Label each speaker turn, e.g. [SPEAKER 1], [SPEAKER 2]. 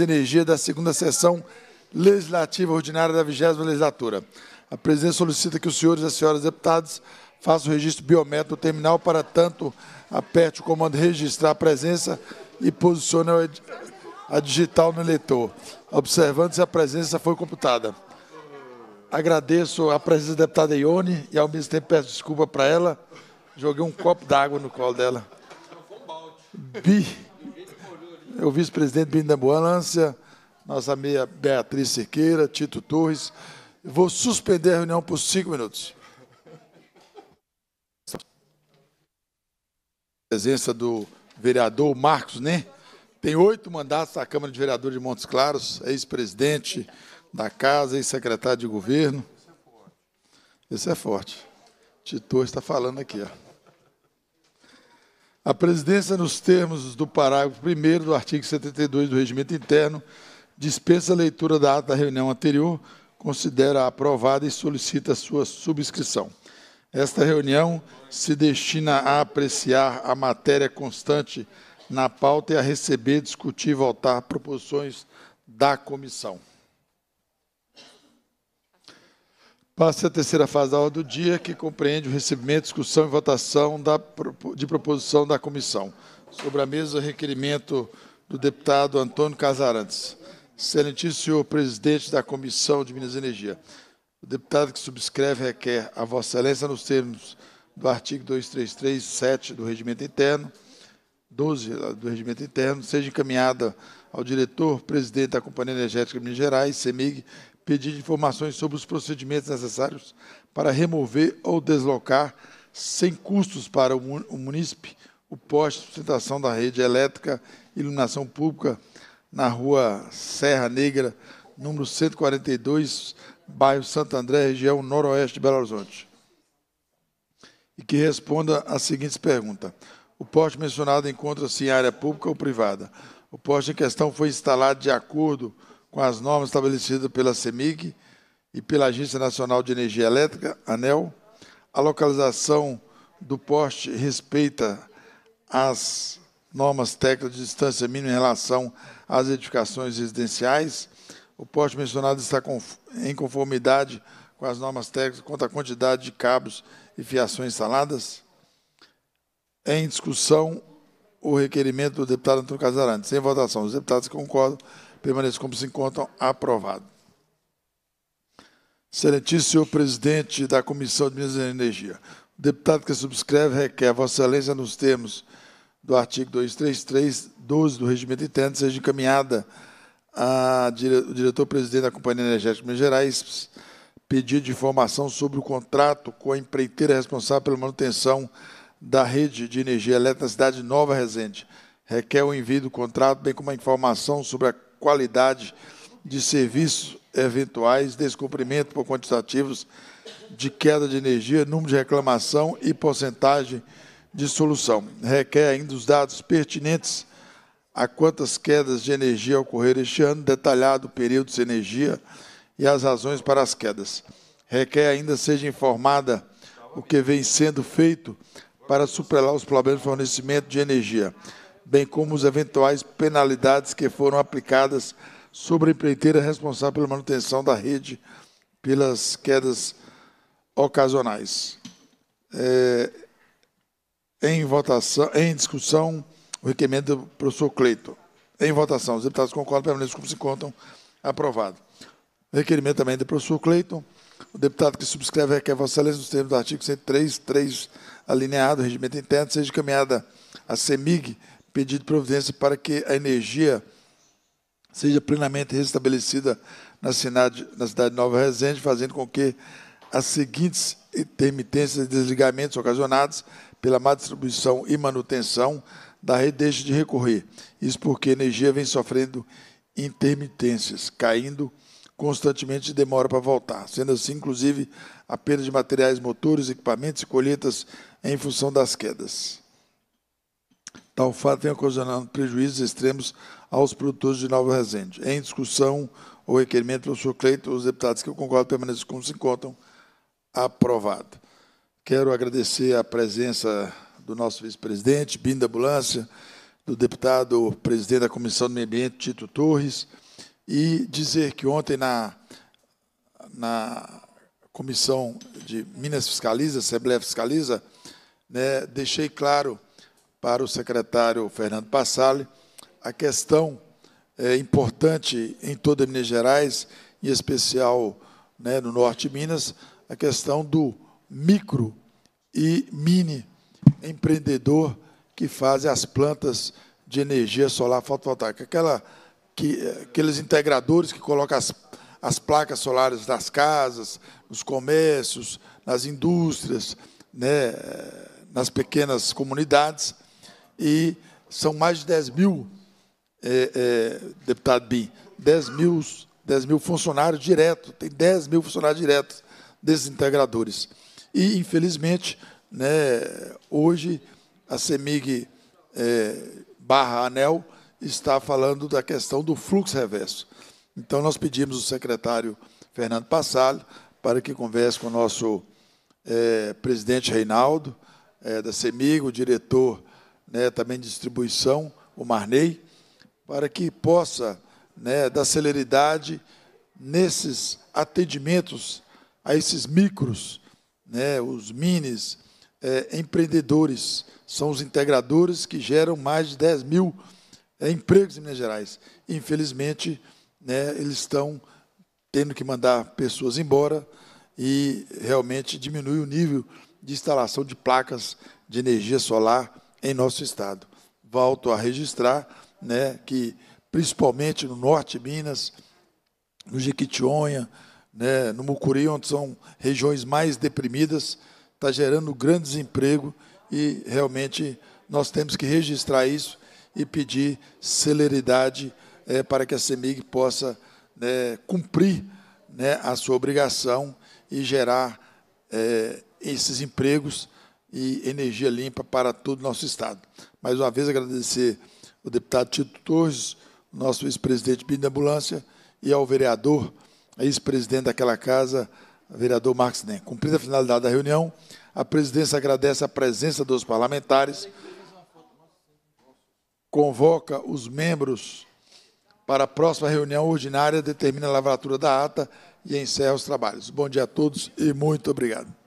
[SPEAKER 1] Energia da segunda sessão legislativa ordinária da vigésima legislatura. A presidência solicita que os senhores e as senhoras deputados façam o registro biométrico terminal para tanto aperte o comando registrar a presença e posicione a digital no eleitor, observando se a presença foi computada. Agradeço a presença da deputada Ione e, ao mesmo tempo, peço desculpa para ela. Joguei um copo d'água no colo dela. Bi o vice-presidente Bindo da Ambulância, nossa amiga Beatriz Siqueira, Tito Torres. Vou suspender a reunião por cinco minutos. Presença do vereador Marcos, né? Tem oito mandatos da Câmara de Vereadores de Montes Claros, é ex-presidente da Casa, ex-secretário de Governo. Esse é forte. Tito está falando aqui, ó. A presidência, nos termos do parágrafo 1 do artigo 72 do Regimento Interno, dispensa a leitura da ata da reunião anterior, considera aprovada e solicita sua subscrição. Esta reunião se destina a apreciar a matéria constante na pauta e a receber, discutir e votar proposições da comissão. Passa a terceira fase da ordem do dia, que compreende o recebimento, discussão e votação da, de proposição da comissão. Sobre a mesa, requerimento do deputado Antônio Casarantes. Excelentíssimo senhor presidente da Comissão de Minas e Energia, o deputado que subscreve requer a Vossa Excelência, nos termos do artigo 233,7 do Regimento Interno, 12 ah, do Regimento Interno, seja encaminhada ao diretor-presidente da Companhia Energética de Minas Gerais, CEMIG, pedir informações sobre os procedimentos necessários para remover ou deslocar, sem custos para o munícipe, o poste de sustentação da rede elétrica e iluminação pública na rua Serra Negra, número 142, bairro Santo André, região noroeste de Belo Horizonte. E que responda às seguintes perguntas. O poste mencionado encontra-se em área pública ou privada? O poste em questão foi instalado de acordo com com as normas estabelecidas pela CEMIG e pela Agência Nacional de Energia Elétrica, ANEL. A localização do poste respeita as normas técnicas de distância mínima em relação às edificações residenciais. O poste mencionado está em conformidade com as normas técnicas quanto à quantidade de cabos e fiações instaladas. Em discussão, o requerimento do deputado Antônio Casarantes. Em votação, os deputados concordam permaneçam como se encontram, aprovado. Excelentíssimo senhor presidente da Comissão de Minas e Energia, o deputado que subscreve requer a Vossa Excelência, nos termos do artigo 233, 12 do Regimento Interno, seja encaminhada ao diretor-presidente da Companhia Energética de Minas Gerais pedido de informação sobre o contrato com a empreiteira responsável pela manutenção da rede de energia elétrica da cidade Nova Resende. Requer o envio do contrato, bem como a informação sobre a qualidade de serviço, eventuais descumprimento por quantitativos de queda de energia, número de reclamação e porcentagem de solução. Requer ainda os dados pertinentes a quantas quedas de energia ocorreram este ano, detalhado o período de energia e as razões para as quedas. Requer ainda seja informada o que vem sendo feito para superar os problemas de fornecimento de energia bem como as eventuais penalidades que foram aplicadas sobre a empreiteira responsável pela manutenção da rede pelas quedas ocasionais. É, em votação, em discussão, o requerimento do professor Cleiton. Em votação, os deputados concordam, permanecem como se contam, aprovado. Requerimento também do professor Cleiton. O deputado que subscreve requer Vossa Excelência nos termos do artigo 103, 3 alineado, regimento interno, seja encaminhada à CEMIG pedido providência para que a energia seja plenamente restabelecida na cidade, na cidade de Nova Resende, fazendo com que as seguintes intermitências e desligamentos ocasionados pela má distribuição e manutenção da rede deixem de recorrer. Isso porque a energia vem sofrendo intermitências, caindo constantemente e demora para voltar. Sendo assim, inclusive, a perda de materiais motores, equipamentos e colheitas em função das quedas. Tal fato tem ocasionado prejuízos extremos aos produtores de Nova Resende. Em discussão, o requerimento do professor Cleito, os deputados que eu concordo permaneçam como se encontram. Aprovado. Quero agradecer a presença do nosso vice-presidente, Binda da Ambulância, do deputado presidente da Comissão do Meio Ambiente, Tito Torres, e dizer que ontem na, na Comissão de Minas Fiscaliza, Assembleia Fiscaliza, né, deixei claro para o secretário Fernando Passale a questão é, importante em toda Minas Gerais, em especial né, no norte de Minas, a questão do micro e mini empreendedor que fazem as plantas de energia solar fotovoltaica. Aquela, que, aqueles integradores que colocam as, as placas solares nas casas, nos comércios, nas indústrias, né, nas pequenas comunidades, e são mais de 10 mil, é, é, deputado Bim, 10 mil, 10 mil funcionários diretos, tem 10 mil funcionários diretos desses integradores. E, infelizmente, né, hoje a CEMIG é, barra ANEL está falando da questão do fluxo reverso. Então, nós pedimos o secretário Fernando Passalho para que converse com o nosso é, presidente Reinaldo, é, da CEMIG, o diretor né, também de distribuição, o Marnei, para que possa né, dar celeridade nesses atendimentos a esses micros, né, os minis, é, empreendedores, são os integradores que geram mais de 10 mil é, empregos em Minas Gerais. Infelizmente, né, eles estão tendo que mandar pessoas embora e realmente diminui o nível de instalação de placas de energia solar em nosso estado. Volto a registrar né, que, principalmente no norte de Minas, no Jequitinhonha, né, no Mucuri, onde são regiões mais deprimidas, está gerando grande desemprego e realmente nós temos que registrar isso e pedir celeridade é, para que a CEMIG possa né, cumprir né, a sua obrigação e gerar é, esses empregos e energia limpa para todo o nosso Estado. Mais uma vez, agradecer ao deputado Tito Torres, nosso ex-presidente Binda ambulância, e ao vereador, ex-presidente daquela casa, vereador Marcos Nem. Cumprida a finalidade da reunião, a presidência agradece a presença dos parlamentares, convoca os membros para a próxima reunião ordinária, determina a lavratura da ata e encerra os trabalhos. Bom dia a todos e muito obrigado.